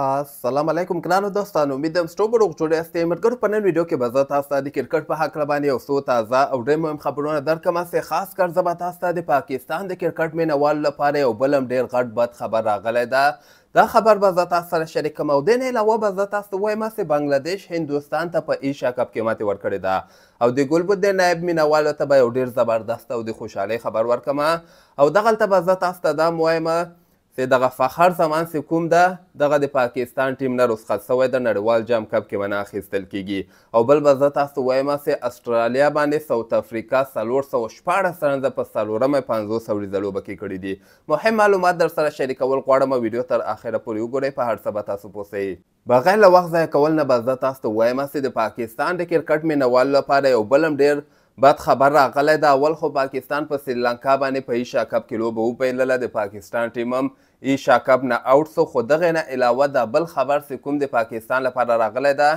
السلام علیکم ګرانو دوستانو مې د سټوبر غوړې استې مرګر په نن ویډیو کې به زه تاسو ته د کرکټ په حق باندې یو څو تازه او ډېر مهم خبرونه درکمه سه خاص کر زبا تاسو ته د پاکستان د کرکټ مینوال لپاره یو بلم ډېر غټ بد خبر راغلی ده دا خبر به زه تاسو سره شریکم او دین علاوه به زه تاسو وایم چې بنگلاديش هندستان ته په ایشیا کپ کې ماته ورکړې ده او د ګلبد د نائب مینوالو ته به یو ډیر زبردست او د خوشحالۍ خبر ورکمه او دغلته به زه تاسو ته دا وایم چې دغه فخر سامان چې کوم ده دغه د پاکستان ټیم نه رسخت سوی د نړیوال جام کپ کې به نه اخیستل کیږي او بل به زه تاسو وایم چې استرالیا باندې ساوت افریقا څلور سوه شپاړس رنزه په څلورمه پنځوس اوریزه لوبه کې کړي دي مهم معلومات در سره شریکول غواړم ویډیو تر آخره پورې وګورئ په هر څه به تاسو پوسئ بغیر له وخت ضایع کول نه به زه تاسو ته وایم چې د پاکستان د کرکټ مینوالو لپاره یو بل هم ډېر بد خبر راغلی ده اول خو پاکستان په پا سریلانکا باندې په ایشا کپ کې لوبه وپیلله د پاکستان ټیم هم ایشا کپ نه اوټ سو خو دغه نه علاوه دا بل خبر چې کوم د پاکستان لپاره راغلی ده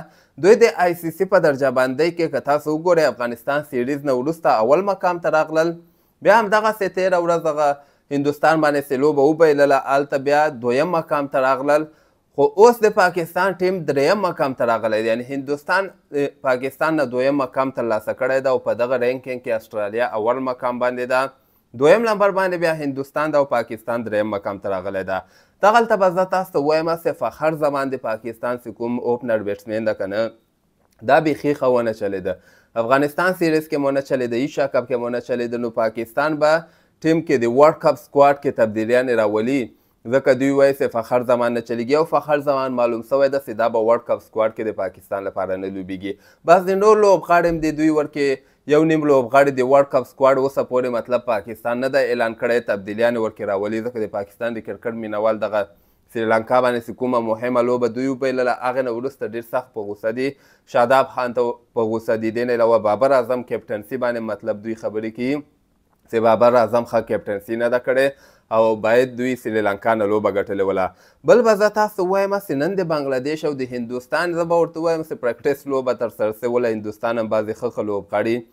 دوی د آی سی سی په درجه باندۍ کې که تاسو وګورئ افغانستان سیریز نه وروسته اول مقام ته راغلل بیا همدغسې تېره ورځ هغه هندوستان باندې چې لوبه وبایلله هلته بیا دویم مقام ته راغلل خو اوس د پاکستان ټیم دریم مقام ته راغلی دی یعنی هندوستان پاکستان نه دویم مقام ترلاسه کړی ده او په دغه رینکینګ کې استرالیا اول مقام باندې ده دویم لمبر باندې بیا هندوستان ده او پاکستان دریم مقام ته راغلی ده دغلته به زه تاسو ته ووایم صرف هر زمان د پاکستان چې کوم اوپنر بیټسمین ده که نه دا بیخي ښه ونه چلیده افغانستان سیریز کې مونه چلیده ایشا کپ کې مونه چلیده نو پاکستان به ټیم کې د ورلډ کپ سکواډ کې تبدیلیانې راولي ځکه دوی وایي چې فخر زمان نه چلیږي او فخر زمان معلوم سوی ده چې دا به ورلډ کپ سکواډ کې د پاکستان لپاره نه لوبیږي بعضې نور لوبغاړي هم د دوی ورکې یو نیم لوبغاړي د ورلډ کپ سکواډ اوسه پورې مطلب پاکستان نه ده اعلان کړی تبدیلیان یې ورکې راولي ځکه د پاکستان د کرکټ مینوال دغه سریلانکا باندې چې کومه مهمه لوبه دوی وبایلله هغې نه وروسته ډېر سخت په غوسه دي شاداب خان ته په غوسه دي دې نه علاوه بابر اعظم کیپټنسي باندې مطلب دوی خبرې کوي چې بابر اعظم ښه کیپټنسي نه ده کړې او باید دوی سریلانکا نه لوبه ګټلې وله بل به زه تاسو ووایم چې نن د بنګلادیش او د هندوستان زه به ورته ووایم چې پرکټس لوبه ترسره سوې وله هندوستان هم بعضې ښه ښه لوبغاړي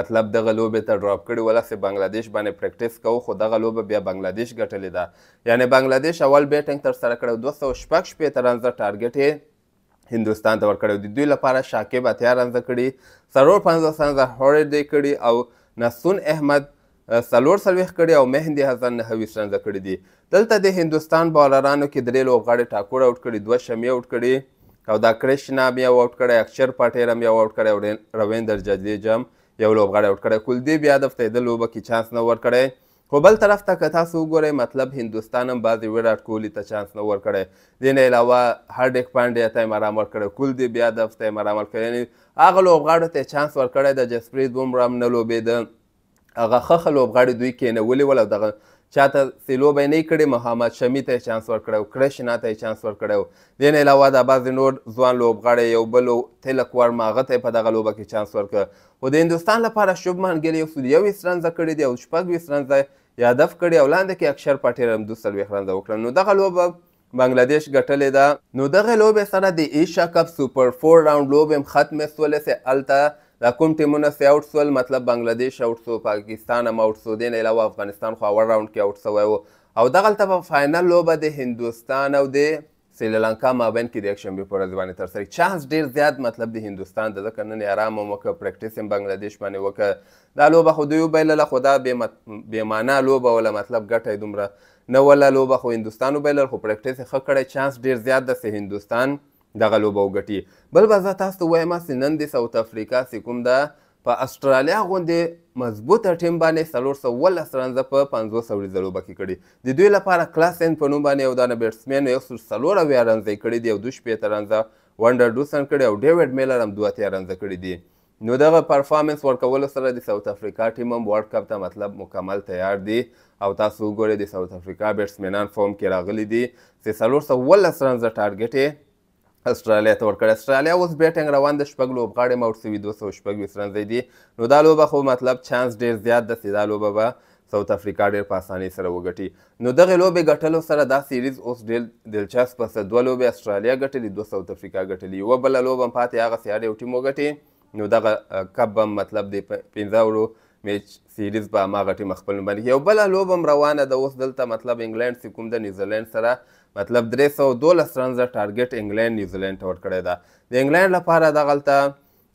مطلب دغه لوبې ته ډراپ کړي وله چې بنګلادیش باندې پرکټس کوو خو دغه لوبه بیا بنګلادیش ګټلې ده یعنی بنګلادیش اول بیټنګ ترسره کړی دوه سوه شپږ شپېته رنزه ټارګټ یې هندوستان ته ورکړی د دوی لپاره شاکب اتیا رنزه کړي څلور پنځوس رنزه هوریډې کړي او نسون احمد سلور سلويخ کړي او مهندي حسن نه هویس رنزه کړي دي دلته د هندستان بالرانو کې درې لوبغاړي ټاکور اوټ کړي دوه شمې اوټ کړي او دا کرشنا بیا اوټ کړي اکشر پټیر بیا اوټ کړي او رویندر جدیجا یو لوبغاړی اوټ کړي کلدیپ یادو ته د لوبه کې چانس نه ور کړي خو بل طرف ته که تاسو وګورئ مطلب هندوستان هم بعضې ویراټ کوهلي ته چانس نه ورکړی دې نه علاوه هرډیک پانډیا ته یې مرام ورکړی کلدیپ یادو ته یې مرام ورکړی یعنې هغه لوبغاړو ته یې چانس ورکړی د جسپریت بومرا هم نه لوبېده هغه ښه ښه لوبغاړي دوی کېنولي ول او دغه چاته سې لوبه یې نه کړې محمد شمی ته یې چانس ورکړی و کرشنا ته یې چانس ورکړی و دې نه علاوه دا بعضې نور ځوان لوبغاړی یو بل تلک ورما هغه ته یې په دغه لوبه کې چانس ورکړ خو د هندوستان لپاره شوبمان ګیل یو سود یوویس رنزه کړې دي او شپږویس رنزه یې هدف کړي او لاندې کې اکشر پاټیر هم دوه څلوېښت رنزه وکړه نو دغه لوبه بنگلاديش ګټلې ده نو دغه لوبې سره د ایشیا کپ سوپر فور راوند لوبې هم ختمې سولې سې هلته دا کوم ټیمونه سې اوټ سول مطلب بنگلاديش اوټ سو پاکستان هم اوټ سو دین علاوه افغانستان خو اول راوند کې اوټ سوی و او دغلته په فاینل لوبه د هندوستان او د سریلانکا مابین کې د یکشنبې په ورځ باندې ترسره چانس ډېر زیات مطلب د هندوستان د ځکه نن یې ارام هم وکړه پریکټیس هم بنګلادیش باندې وکړه دا لوبه خو دوی وبایلله خو دا بې معنا لوبه وله مطلب ګټه یې دومره نه وله لوبه خو هندوستان وبایلل خو پریکټیس یې ښه کړی چانس ډېر زیات ده هندوستان دغه لوبه وګټي بل به زه تاسو ته وایم چې نن د ساوت افریقا چې کوم ده په استرالیا غوندې مضبوطه ټیم باندې څلور سوه اوولس رنزه په پنځوس اوریزه لوبه کې کړي د دوی لپاره کلاسن په نوم باندې یو دانه بیټسمین یو سل څلور اویا رنزه یې کړي دي او دوه شپېته رنزه ونډر ډوسن کړي او ډیوډ میلر هم دوه اتیا رنزه کړي دي نو دغه پرفارمنس ورکولو سره د ساوت افریقا ټیم هم ورلډ کپ ته مطلب مکمل تیار دی او تاسو وګورئ د ساوت افریقا بیټسمینان فارم کې راغلي دي چې څلور سوه اوولس رنزه ټارګټ یې استرالیا ته ورکړ استرالیا اوس بیټنګ روان د شپږ لوبغاړي موټ سوي دوه سوه شپږویشت رنزی دي نو دا لوبه خو مطلب چانس ډېر زیات دسې دا لوبه به ساوت افریقا ډېر په اسانۍ سره وګټي نو دغې لوبې ګټلو سره دا سیریز اوس ډېر دلچسپه سه دوه لوبې استرالیا ګټلي دوه ساوت افریقا ګټلي یوه بله لوبه هم پاتې هغسې هر یو ټیم وګټي نو دغه کپ به مطلب د پنځه ورو میچ سیریز به هماغه ټیم خپل نوم یو بله لوبه هم روانه ده اوس دلته مطلب انګلینډ سې کوم د نیوزیلینډ سره مطلب درې سوه دولس رنزه ټارګټ انګلینډ نیوزیلینډ ته ورکړی ده د انګلینډ لپاره دغلته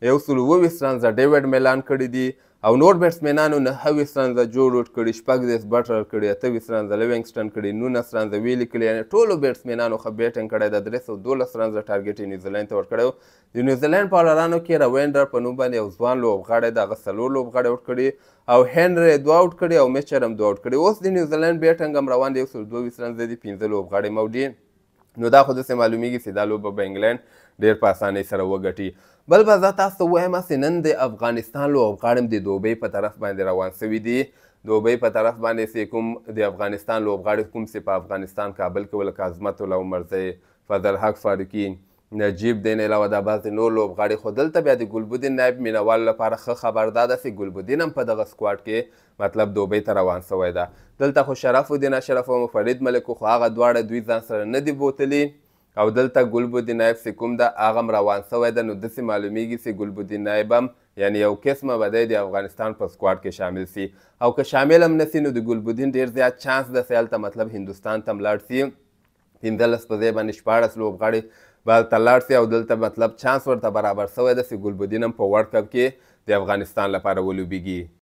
یو سل اوویشت رنزه ډیوډ میلان کړي دي او نور بیټسمینانو نهه ویشت رنزه جو روټ کړي شپږ دېرس بټلر کړي اته ویشت رنزه لوینګسټن کړي نولس رنزه ویلي کړي یعنې ټولو بیټسمینانو ښه بیټنګ کړی د درې سوه دولس رنزه ټارګېټ یې نیوزیلینډ ته ورکړی و د نیوزیلینډ پالرانو کې روینډر په نوم باندې یو ځوان لوبغاړی د هغه څلور لوبغاړي اوټ کړي او هنري دوه اوټ کړي او میچر هم دوه اوټ کړي اوس د نیوزیلینډ بیټنګ هم روان دی یو سل دوه ویشت رنزه دي پنځه لوبغاړي مو نو دا خو داسې معلومیږي چې دا لوبه به انګلینډ ډېر په اسانۍ سره وګټي بل به زه تاسو ته ووایم هسې نن د افغانستان لوبغاړم د دوبۍ په طرف باندې روان سوي دي دوبۍ په طرف باندې چې کوم د افغانستان لوبغاړي کوم چې په افغانستان کابل کې ولکه عظمت الله عمرزی فضل حق فاروقي نجیب دین علاوه د بعضې نور لوبغاړي خو دلته بیا د ګلبدین نایب مینوالو لپاره ښه خبر دا ده چې ګلبدین هم په دغه سکواډ کې مطلب دوبۍ ته روان سوی ده دلته خو شرف الدین اشرف او مفرد ملکو خو هغه دواړه دوی ځان سره نه دي بوتلي او دلته ګلبدین نایب چې کوم ده هغه هم روان سوی ده نو داسې معلومیږي چې ګلبدین نایب هم یعنی یو قسمه به دی د افغانستان په سکواډ کې شامل سي او که شامل هم نه سي نو د ګلبدین ډېر زیات چانس ده چې هلته مطلب هندوستان ته هم لاړ سي پنځلس په ځای باندې شپاړس لوبغاړي به هلته لاړ سي او دلته مطلب چانس ورته برابر سوی ده چې ګلبدین هم په ورلډ کپ کې د افغانستان لپاره ولوبیږي